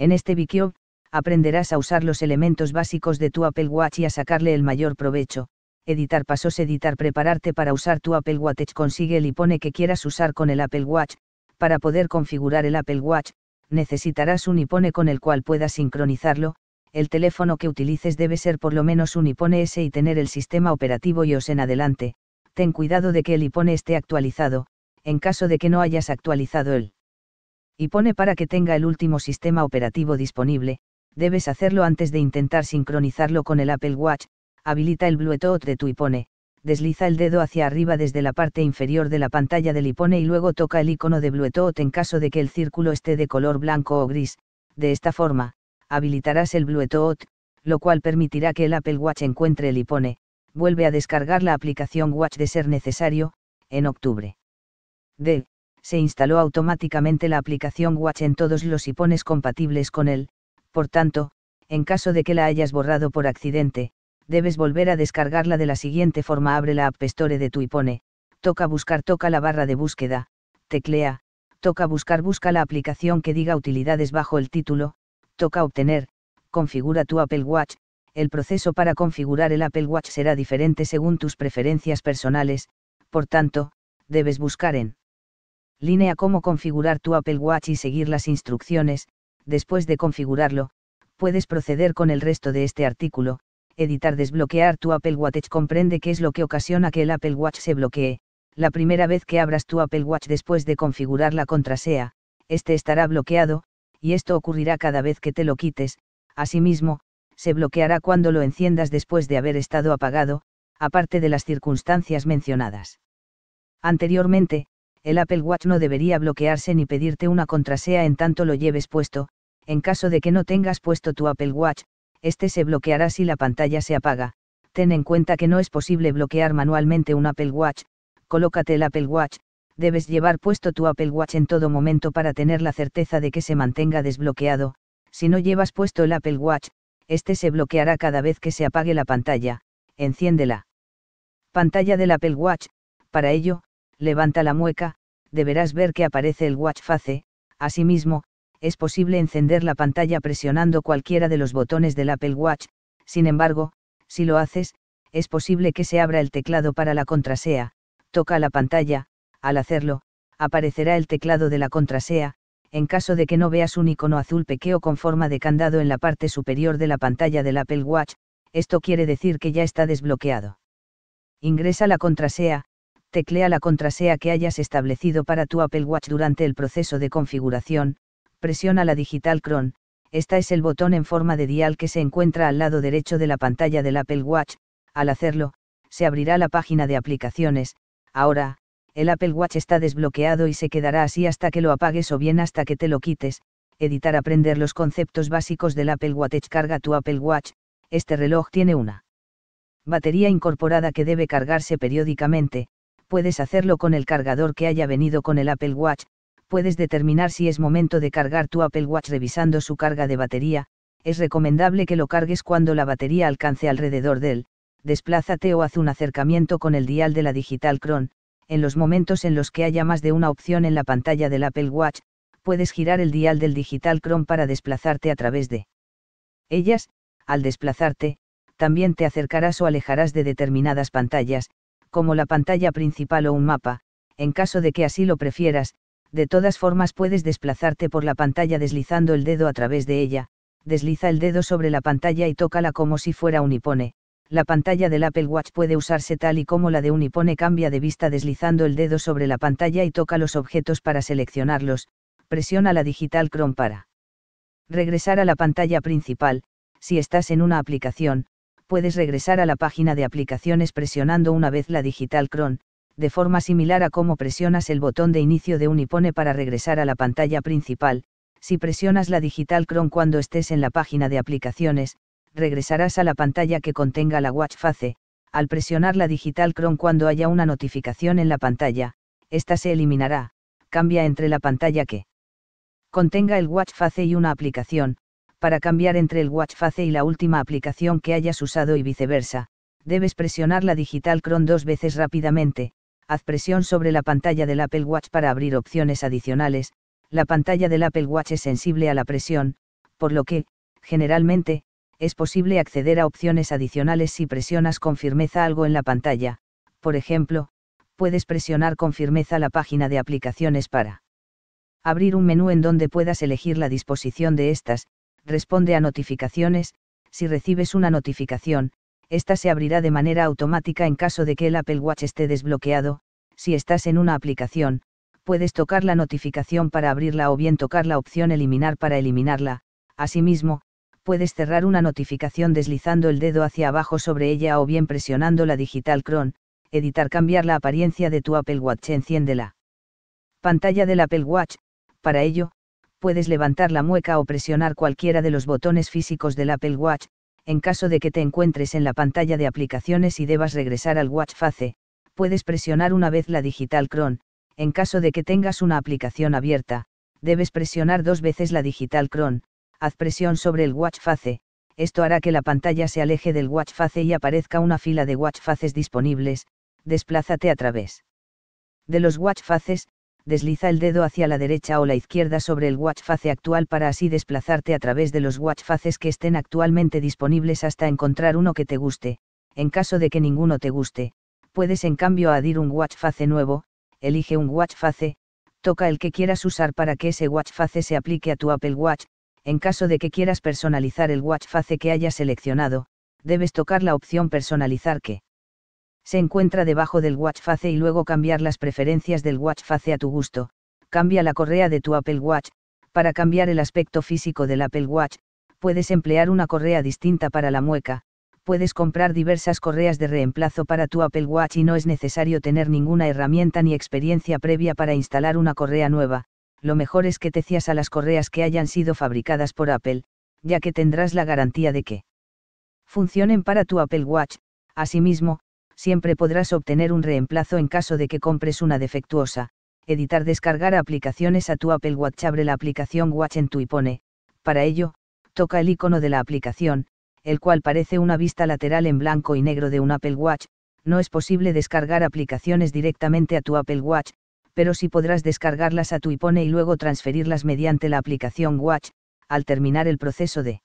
En este vídeo, aprenderás a usar los elementos básicos de tu Apple Watch y a sacarle el mayor provecho. Editar pasos, editar, prepararte para usar tu Apple Watch. Consigue el iPhone que quieras usar con el Apple Watch. Para poder configurar el Apple Watch, necesitarás un iPhone con el cual puedas sincronizarlo. El teléfono que utilices debe ser por lo menos un iPhone S y tener el sistema operativo iOS en adelante. Ten cuidado de que el iPhone esté actualizado, en caso de que no hayas actualizado el y pone para que tenga el último sistema operativo disponible, debes hacerlo antes de intentar sincronizarlo con el Apple Watch, habilita el Bluetooth de tu iPhone, desliza el dedo hacia arriba desde la parte inferior de la pantalla del iPhone y luego toca el icono de Bluetooth en caso de que el círculo esté de color blanco o gris, de esta forma, habilitarás el Bluetooth, lo cual permitirá que el Apple Watch encuentre el iPhone, vuelve a descargar la aplicación Watch de ser necesario, en octubre se instaló automáticamente la aplicación Watch en todos los iPones compatibles con él, por tanto, en caso de que la hayas borrado por accidente, debes volver a descargarla de la siguiente forma abre la App Store de tu iPone. toca buscar toca la barra de búsqueda, teclea, toca buscar busca la aplicación que diga utilidades bajo el título, toca obtener, configura tu Apple Watch, el proceso para configurar el Apple Watch será diferente según tus preferencias personales, por tanto, debes buscar en Línea cómo configurar tu Apple Watch y seguir las instrucciones. Después de configurarlo, puedes proceder con el resto de este artículo. Editar desbloquear tu Apple Watch comprende qué es lo que ocasiona que el Apple Watch se bloquee. La primera vez que abras tu Apple Watch después de configurar la contrasea, este estará bloqueado, y esto ocurrirá cada vez que te lo quites. Asimismo, se bloqueará cuando lo enciendas después de haber estado apagado, aparte de las circunstancias mencionadas. Anteriormente, el Apple Watch no debería bloquearse ni pedirte una contrasea en tanto lo lleves puesto, en caso de que no tengas puesto tu Apple Watch, este se bloqueará si la pantalla se apaga. Ten en cuenta que no es posible bloquear manualmente un Apple Watch, colócate el Apple Watch, debes llevar puesto tu Apple Watch en todo momento para tener la certeza de que se mantenga desbloqueado, si no llevas puesto el Apple Watch, este se bloqueará cada vez que se apague la pantalla, Enciéndela. pantalla del Apple Watch, para ello, levanta la mueca, deberás ver que aparece el watch face, asimismo, es posible encender la pantalla presionando cualquiera de los botones del Apple Watch, sin embargo, si lo haces, es posible que se abra el teclado para la contrasea, toca la pantalla, al hacerlo, aparecerá el teclado de la contrasea, en caso de que no veas un icono azul pequeño con forma de candado en la parte superior de la pantalla del Apple Watch, esto quiere decir que ya está desbloqueado. Ingresa la contrasea, teclea la contrasea que hayas establecido para tu Apple Watch durante el proceso de configuración, presiona la digital cron, esta es el botón en forma de dial que se encuentra al lado derecho de la pantalla del Apple Watch, al hacerlo, se abrirá la página de aplicaciones, ahora, el Apple Watch está desbloqueado y se quedará así hasta que lo apagues o bien hasta que te lo quites, editar aprender los conceptos básicos del Apple Watch carga tu Apple Watch, este reloj tiene una batería incorporada que debe cargarse periódicamente, puedes hacerlo con el cargador que haya venido con el Apple Watch, puedes determinar si es momento de cargar tu Apple Watch revisando su carga de batería, es recomendable que lo cargues cuando la batería alcance alrededor del, desplázate o haz un acercamiento con el dial de la Digital Chrome, en los momentos en los que haya más de una opción en la pantalla del Apple Watch, puedes girar el dial del Digital Chrome para desplazarte a través de ellas, al desplazarte, también te acercarás o alejarás de determinadas pantallas, como la pantalla principal o un mapa, en caso de que así lo prefieras, de todas formas puedes desplazarte por la pantalla deslizando el dedo a través de ella, desliza el dedo sobre la pantalla y tócala como si fuera un ipone. La pantalla del Apple Watch puede usarse tal y como la de un ipone cambia de vista deslizando el dedo sobre la pantalla y toca los objetos para seleccionarlos, presiona la digital Chrome para regresar a la pantalla principal, si estás en una aplicación, puedes regresar a la página de aplicaciones presionando una vez la digital cron, de forma similar a cómo presionas el botón de inicio de un para regresar a la pantalla principal, si presionas la digital cron cuando estés en la página de aplicaciones, regresarás a la pantalla que contenga la watch face, al presionar la digital cron cuando haya una notificación en la pantalla, esta se eliminará, cambia entre la pantalla que contenga el watch face y una aplicación, para cambiar entre el watch face y la última aplicación que hayas usado y viceversa, debes presionar la digital Chrome dos veces rápidamente, haz presión sobre la pantalla del Apple Watch para abrir opciones adicionales, la pantalla del Apple Watch es sensible a la presión, por lo que, generalmente, es posible acceder a opciones adicionales si presionas con firmeza algo en la pantalla, por ejemplo, puedes presionar con firmeza la página de aplicaciones para abrir un menú en donde puedas elegir la disposición de estas, responde a notificaciones, si recibes una notificación, esta se abrirá de manera automática en caso de que el Apple Watch esté desbloqueado, si estás en una aplicación, puedes tocar la notificación para abrirla o bien tocar la opción eliminar para eliminarla, asimismo, puedes cerrar una notificación deslizando el dedo hacia abajo sobre ella o bien presionando la digital cron, editar cambiar la apariencia de tu Apple Watch enciéndela. Pantalla del Apple Watch, para ello, puedes levantar la mueca o presionar cualquiera de los botones físicos del Apple Watch, en caso de que te encuentres en la pantalla de aplicaciones y debas regresar al Watch Face, puedes presionar una vez la Digital Cron, en caso de que tengas una aplicación abierta, debes presionar dos veces la Digital Cron, haz presión sobre el Watch Face, esto hará que la pantalla se aleje del Watch Face y aparezca una fila de Watch Faces disponibles, desplázate a través de los Watch Faces, desliza el dedo hacia la derecha o la izquierda sobre el watch face actual para así desplazarte a través de los watch faces que estén actualmente disponibles hasta encontrar uno que te guste. En caso de que ninguno te guste, puedes en cambio añadir un watch face nuevo, elige un watch face, toca el que quieras usar para que ese watch face se aplique a tu Apple Watch. En caso de que quieras personalizar el watch face que hayas seleccionado, debes tocar la opción personalizar que se encuentra debajo del watch face y luego cambiar las preferencias del watch face a tu gusto, cambia la correa de tu Apple Watch, para cambiar el aspecto físico del Apple Watch, puedes emplear una correa distinta para la mueca, puedes comprar diversas correas de reemplazo para tu Apple Watch y no es necesario tener ninguna herramienta ni experiencia previa para instalar una correa nueva, lo mejor es que te cías a las correas que hayan sido fabricadas por Apple, ya que tendrás la garantía de que funcionen para tu Apple Watch, asimismo, siempre podrás obtener un reemplazo en caso de que compres una defectuosa. Editar descargar aplicaciones a tu Apple Watch abre la aplicación Watch en tu iPhone. Para ello, toca el icono de la aplicación, el cual parece una vista lateral en blanco y negro de un Apple Watch. No es posible descargar aplicaciones directamente a tu Apple Watch, pero sí podrás descargarlas a tu iPhone y luego transferirlas mediante la aplicación Watch, al terminar el proceso de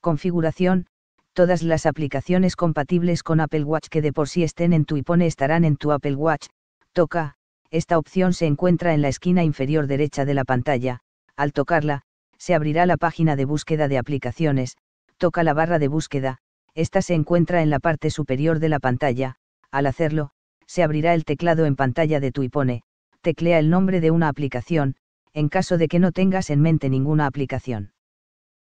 configuración, todas las aplicaciones compatibles con Apple Watch que de por sí estén en tu iPhone estarán en tu Apple Watch, toca, esta opción se encuentra en la esquina inferior derecha de la pantalla, al tocarla, se abrirá la página de búsqueda de aplicaciones, toca la barra de búsqueda, esta se encuentra en la parte superior de la pantalla, al hacerlo, se abrirá el teclado en pantalla de tu iPhone, teclea el nombre de una aplicación, en caso de que no tengas en mente ninguna aplicación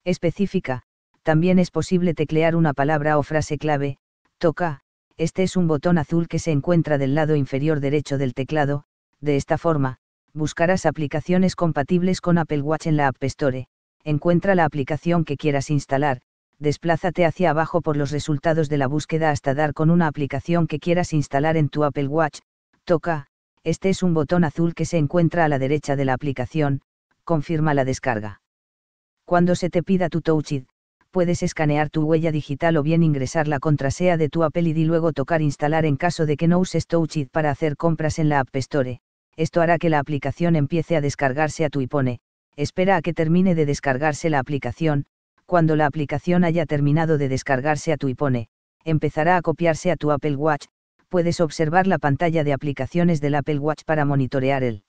específica, también es posible teclear una palabra o frase clave, toca, este es un botón azul que se encuentra del lado inferior derecho del teclado, de esta forma, buscarás aplicaciones compatibles con Apple Watch en la App Store, encuentra la aplicación que quieras instalar, desplázate hacia abajo por los resultados de la búsqueda hasta dar con una aplicación que quieras instalar en tu Apple Watch, toca, este es un botón azul que se encuentra a la derecha de la aplicación, confirma la descarga. Cuando se te pida tu Touch ID, puedes escanear tu huella digital o bien ingresar la contraseña de tu Apple ID y luego tocar instalar en caso de que no uses Touch ID para hacer compras en la App Store. Esto hará que la aplicación empiece a descargarse a tu iPhone. Espera a que termine de descargarse la aplicación. Cuando la aplicación haya terminado de descargarse a tu iPhone, empezará a copiarse a tu Apple Watch. Puedes observar la pantalla de aplicaciones del Apple Watch para monitorear el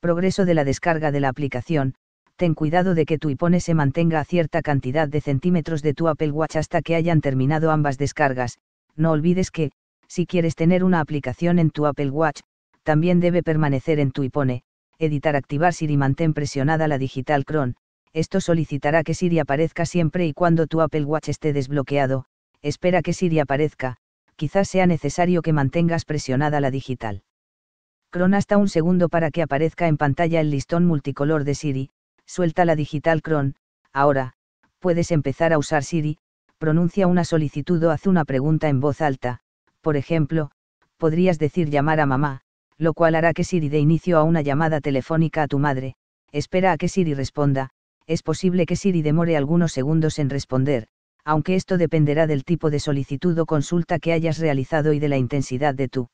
progreso de la descarga de la aplicación ten cuidado de que tu iPhone se mantenga a cierta cantidad de centímetros de tu Apple Watch hasta que hayan terminado ambas descargas, no olvides que, si quieres tener una aplicación en tu Apple Watch, también debe permanecer en tu iPhone, editar activar Siri mantén presionada la digital Chrome. esto solicitará que Siri aparezca siempre y cuando tu Apple Watch esté desbloqueado, espera que Siri aparezca, quizás sea necesario que mantengas presionada la digital. Cron hasta un segundo para que aparezca en pantalla el listón multicolor de Siri, Suelta la Digital Cron, ahora, puedes empezar a usar Siri, pronuncia una solicitud o haz una pregunta en voz alta, por ejemplo, podrías decir llamar a mamá, lo cual hará que Siri dé inicio a una llamada telefónica a tu madre, espera a que Siri responda, es posible que Siri demore algunos segundos en responder, aunque esto dependerá del tipo de solicitud o consulta que hayas realizado y de la intensidad de tu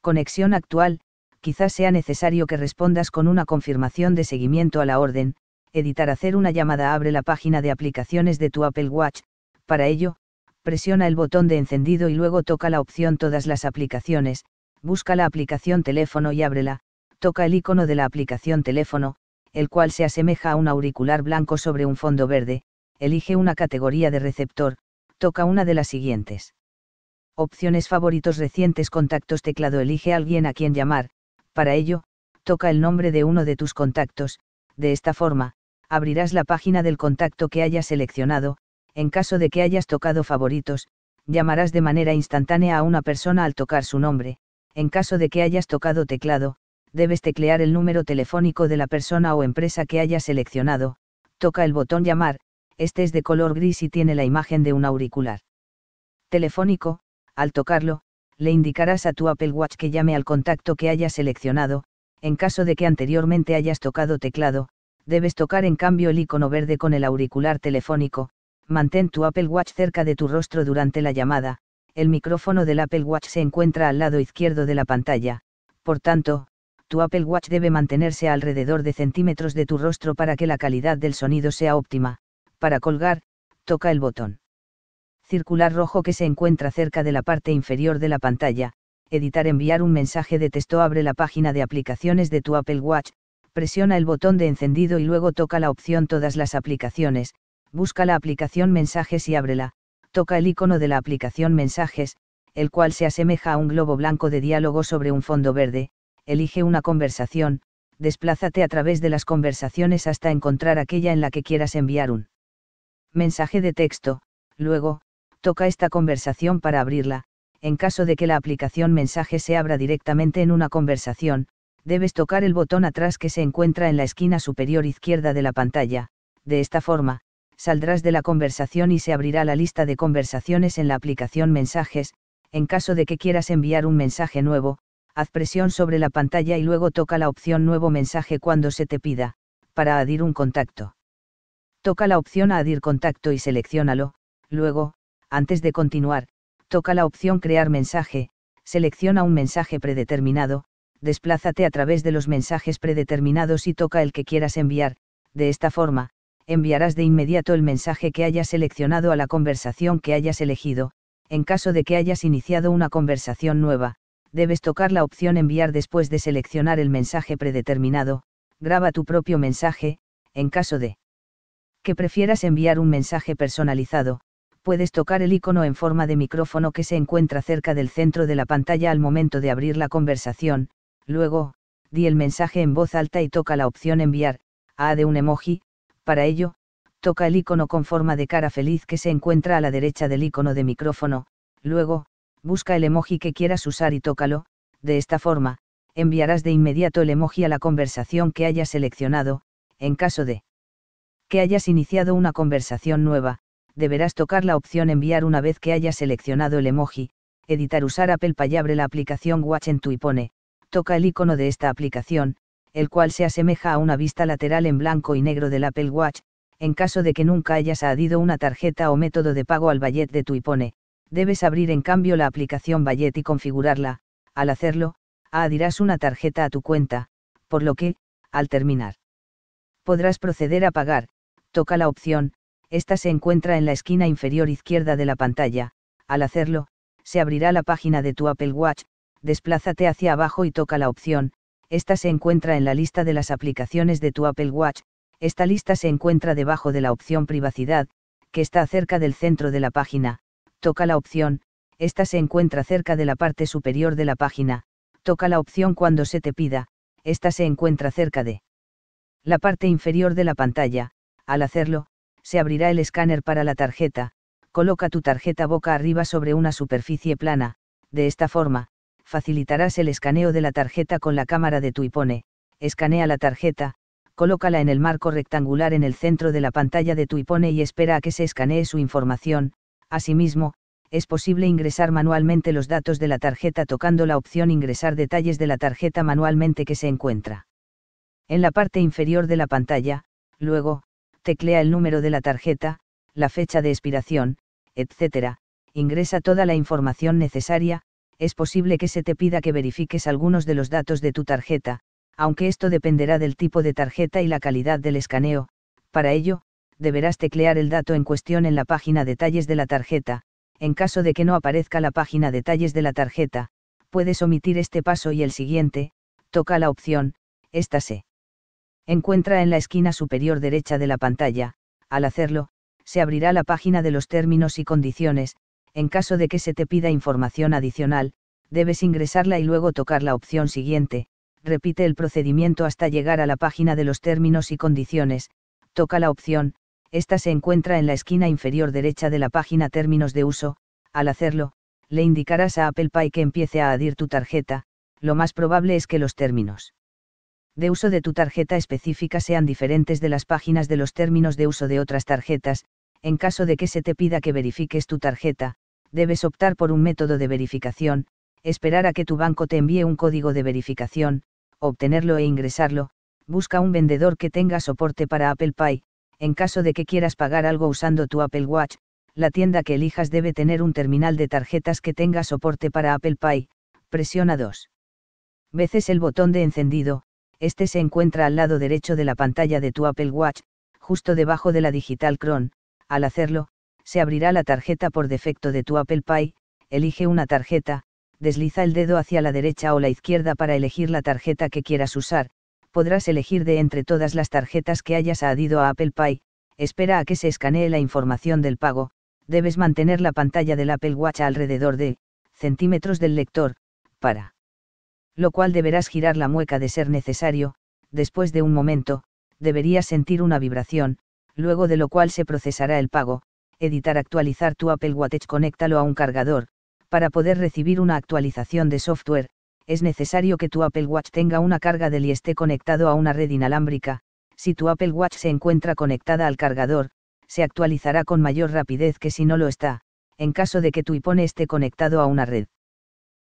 conexión actual, quizás sea necesario que respondas con una confirmación de seguimiento a la orden, editar hacer una llamada abre la página de aplicaciones de tu Apple Watch, para ello, presiona el botón de encendido y luego toca la opción todas las aplicaciones, busca la aplicación teléfono y ábrela, toca el icono de la aplicación teléfono, el cual se asemeja a un auricular blanco sobre un fondo verde, elige una categoría de receptor, toca una de las siguientes. Opciones favoritos recientes contactos teclado elige alguien a quien llamar, para ello, toca el nombre de uno de tus contactos, de esta forma, abrirás la página del contacto que hayas seleccionado, en caso de que hayas tocado favoritos, llamarás de manera instantánea a una persona al tocar su nombre, en caso de que hayas tocado teclado, debes teclear el número telefónico de la persona o empresa que hayas seleccionado, toca el botón llamar, este es de color gris y tiene la imagen de un auricular. Telefónico, al tocarlo, le indicarás a tu Apple Watch que llame al contacto que hayas seleccionado, en caso de que anteriormente hayas tocado teclado, debes tocar en cambio el icono verde con el auricular telefónico, mantén tu Apple Watch cerca de tu rostro durante la llamada, el micrófono del Apple Watch se encuentra al lado izquierdo de la pantalla, por tanto, tu Apple Watch debe mantenerse a alrededor de centímetros de tu rostro para que la calidad del sonido sea óptima. Para colgar, toca el botón circular rojo que se encuentra cerca de la parte inferior de la pantalla, editar enviar un mensaje de texto abre la página de aplicaciones de tu Apple Watch, presiona el botón de encendido y luego toca la opción todas las aplicaciones, busca la aplicación mensajes y ábrela, toca el icono de la aplicación mensajes, el cual se asemeja a un globo blanco de diálogo sobre un fondo verde, elige una conversación, desplázate a través de las conversaciones hasta encontrar aquella en la que quieras enviar un mensaje de texto, luego, toca esta conversación para abrirla, en caso de que la aplicación mensaje se abra directamente en una conversación, debes tocar el botón atrás que se encuentra en la esquina superior izquierda de la pantalla, de esta forma, saldrás de la conversación y se abrirá la lista de conversaciones en la aplicación mensajes, en caso de que quieras enviar un mensaje nuevo, haz presión sobre la pantalla y luego toca la opción nuevo mensaje cuando se te pida, para adir un contacto. Toca la opción a contacto y seleccionalo. luego, antes de continuar, toca la opción Crear mensaje, selecciona un mensaje predeterminado, desplázate a través de los mensajes predeterminados y toca el que quieras enviar, de esta forma, enviarás de inmediato el mensaje que hayas seleccionado a la conversación que hayas elegido, en caso de que hayas iniciado una conversación nueva, debes tocar la opción enviar después de seleccionar el mensaje predeterminado, graba tu propio mensaje, en caso de que prefieras enviar un mensaje personalizado, puedes tocar el icono en forma de micrófono que se encuentra cerca del centro de la pantalla al momento de abrir la conversación, luego, di el mensaje en voz alta y toca la opción enviar, a de un emoji, para ello, toca el icono con forma de cara feliz que se encuentra a la derecha del icono de micrófono, luego, busca el emoji que quieras usar y tócalo, de esta forma, enviarás de inmediato el emoji a la conversación que hayas seleccionado, en caso de que hayas iniciado una conversación nueva, deberás tocar la opción enviar una vez que hayas seleccionado el emoji, editar usar Apple Pay abre la aplicación Watch en tu iPhone, toca el icono de esta aplicación, el cual se asemeja a una vista lateral en blanco y negro del Apple Watch, en caso de que nunca hayas añadido una tarjeta o método de pago al Ballet de tu iPhone, debes abrir en cambio la aplicación Ballet y configurarla, al hacerlo, adhirás una tarjeta a tu cuenta, por lo que, al terminar, podrás proceder a pagar, toca la opción, esta se encuentra en la esquina inferior izquierda de la pantalla. Al hacerlo, se abrirá la página de tu Apple Watch, desplázate hacia abajo y toca la opción. Esta se encuentra en la lista de las aplicaciones de tu Apple Watch. Esta lista se encuentra debajo de la opción privacidad, que está cerca del centro de la página. Toca la opción. Esta se encuentra cerca de la parte superior de la página. Toca la opción cuando se te pida. Esta se encuentra cerca de la parte inferior de la pantalla. Al hacerlo, se abrirá el escáner para la tarjeta, coloca tu tarjeta boca arriba sobre una superficie plana, de esta forma, facilitarás el escaneo de la tarjeta con la cámara de tu iPhone, escanea la tarjeta, colócala en el marco rectangular en el centro de la pantalla de tu iPhone y espera a que se escanee su información, asimismo, es posible ingresar manualmente los datos de la tarjeta tocando la opción Ingresar detalles de la tarjeta manualmente que se encuentra en la parte inferior de la pantalla, luego, teclea el número de la tarjeta, la fecha de expiración, etc., ingresa toda la información necesaria, es posible que se te pida que verifiques algunos de los datos de tu tarjeta, aunque esto dependerá del tipo de tarjeta y la calidad del escaneo, para ello, deberás teclear el dato en cuestión en la página detalles de la tarjeta, en caso de que no aparezca la página detalles de la tarjeta, puedes omitir este paso y el siguiente, toca la opción, esta se encuentra en la esquina superior derecha de la pantalla, al hacerlo, se abrirá la página de los términos y condiciones, en caso de que se te pida información adicional, debes ingresarla y luego tocar la opción siguiente, repite el procedimiento hasta llegar a la página de los términos y condiciones, toca la opción, esta se encuentra en la esquina inferior derecha de la página términos de uso, al hacerlo, le indicarás a Apple Pay que empiece a adir tu tarjeta, lo más probable es que los términos de uso de tu tarjeta específica sean diferentes de las páginas de los términos de uso de otras tarjetas, en caso de que se te pida que verifiques tu tarjeta, debes optar por un método de verificación, esperar a que tu banco te envíe un código de verificación, obtenerlo e ingresarlo, busca un vendedor que tenga soporte para Apple Pay, en caso de que quieras pagar algo usando tu Apple Watch, la tienda que elijas debe tener un terminal de tarjetas que tenga soporte para Apple Pay, presiona dos veces el botón de encendido, este se encuentra al lado derecho de la pantalla de tu Apple Watch, justo debajo de la Digital Cron. Al hacerlo, se abrirá la tarjeta por defecto de tu Apple Pay, elige una tarjeta, desliza el dedo hacia la derecha o la izquierda para elegir la tarjeta que quieras usar, podrás elegir de entre todas las tarjetas que hayas añadido a Apple Pay, espera a que se escanee la información del pago, debes mantener la pantalla del Apple Watch alrededor de centímetros del lector, para lo cual deberás girar la mueca de ser necesario, después de un momento, deberías sentir una vibración, luego de lo cual se procesará el pago, editar actualizar tu Apple Watch conéctalo a un cargador, para poder recibir una actualización de software, es necesario que tu Apple Watch tenga una carga del y esté conectado a una red inalámbrica, si tu Apple Watch se encuentra conectada al cargador, se actualizará con mayor rapidez que si no lo está, en caso de que tu iPhone esté conectado a una red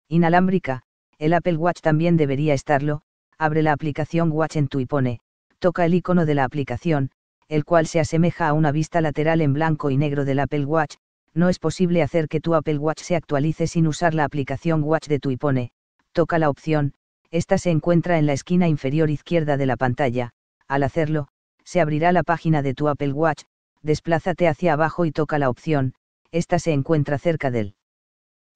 inalámbrica, el Apple Watch también debería estarlo, abre la aplicación Watch en tu iPhone. toca el icono de la aplicación, el cual se asemeja a una vista lateral en blanco y negro del Apple Watch, no es posible hacer que tu Apple Watch se actualice sin usar la aplicación Watch de tu iPhone. toca la opción, esta se encuentra en la esquina inferior izquierda de la pantalla, al hacerlo, se abrirá la página de tu Apple Watch, desplázate hacia abajo y toca la opción, esta se encuentra cerca del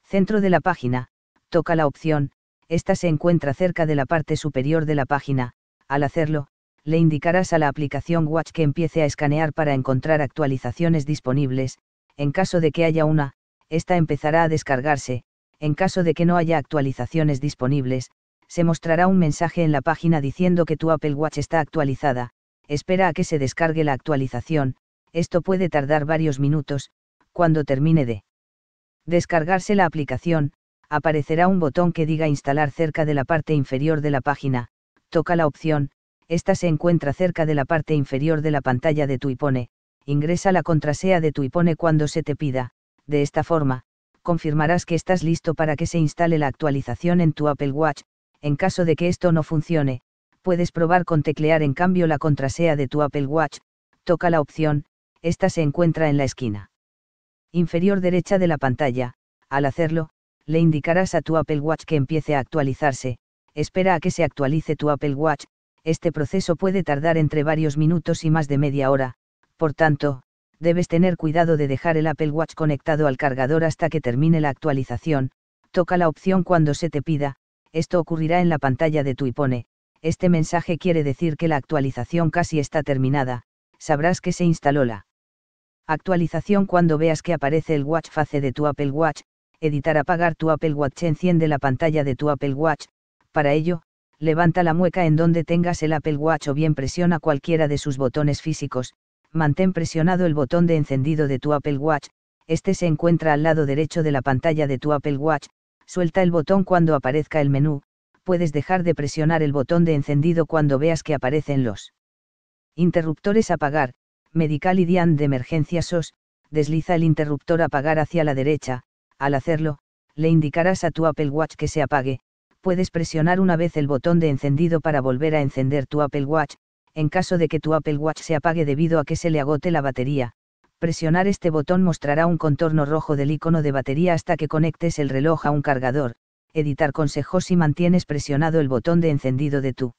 centro de la página, toca la opción, esta se encuentra cerca de la parte superior de la página, al hacerlo, le indicarás a la aplicación Watch que empiece a escanear para encontrar actualizaciones disponibles, en caso de que haya una, esta empezará a descargarse, en caso de que no haya actualizaciones disponibles, se mostrará un mensaje en la página diciendo que tu Apple Watch está actualizada, espera a que se descargue la actualización, esto puede tardar varios minutos, cuando termine de descargarse la aplicación, aparecerá un botón que diga instalar cerca de la parte inferior de la página, toca la opción, esta se encuentra cerca de la parte inferior de la pantalla de tu iPhone. ingresa la contrasea de tu iPhone cuando se te pida, de esta forma, confirmarás que estás listo para que se instale la actualización en tu Apple Watch, en caso de que esto no funcione, puedes probar con teclear en cambio la contrasea de tu Apple Watch, toca la opción, esta se encuentra en la esquina inferior derecha de la pantalla, al hacerlo, le indicarás a tu Apple Watch que empiece a actualizarse, espera a que se actualice tu Apple Watch, este proceso puede tardar entre varios minutos y más de media hora, por tanto, debes tener cuidado de dejar el Apple Watch conectado al cargador hasta que termine la actualización, toca la opción cuando se te pida, esto ocurrirá en la pantalla de tu iPhone, este mensaje quiere decir que la actualización casi está terminada, sabrás que se instaló la actualización cuando veas que aparece el watch face de tu Apple Watch, editar apagar tu Apple Watch enciende la pantalla de tu Apple Watch, para ello, levanta la mueca en donde tengas el Apple Watch o bien presiona cualquiera de sus botones físicos, mantén presionado el botón de encendido de tu Apple Watch, este se encuentra al lado derecho de la pantalla de tu Apple Watch, suelta el botón cuando aparezca el menú, puedes dejar de presionar el botón de encendido cuando veas que aparecen los interruptores apagar, Medical y de emergencia SOS, desliza el interruptor apagar hacia la derecha, al hacerlo, le indicarás a tu Apple Watch que se apague, puedes presionar una vez el botón de encendido para volver a encender tu Apple Watch, en caso de que tu Apple Watch se apague debido a que se le agote la batería. Presionar este botón mostrará un contorno rojo del icono de batería hasta que conectes el reloj a un cargador. Editar consejos si mantienes presionado el botón de encendido de tu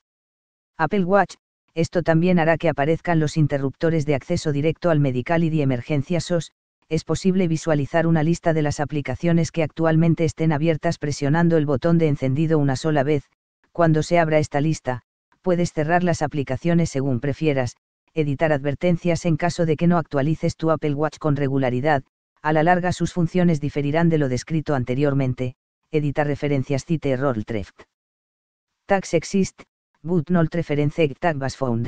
Apple Watch. Esto también hará que aparezcan los interruptores de acceso directo al Medical y de emergencias SOS, es posible visualizar una lista de las aplicaciones que actualmente estén abiertas presionando el botón de encendido una sola vez. Cuando se abra esta lista, puedes cerrar las aplicaciones según prefieras, editar advertencias en caso de que no actualices tu Apple Watch con regularidad, a la larga sus funciones diferirán de lo descrito anteriormente, editar referencias cite error treft. Tags exist, boot not reference tag found.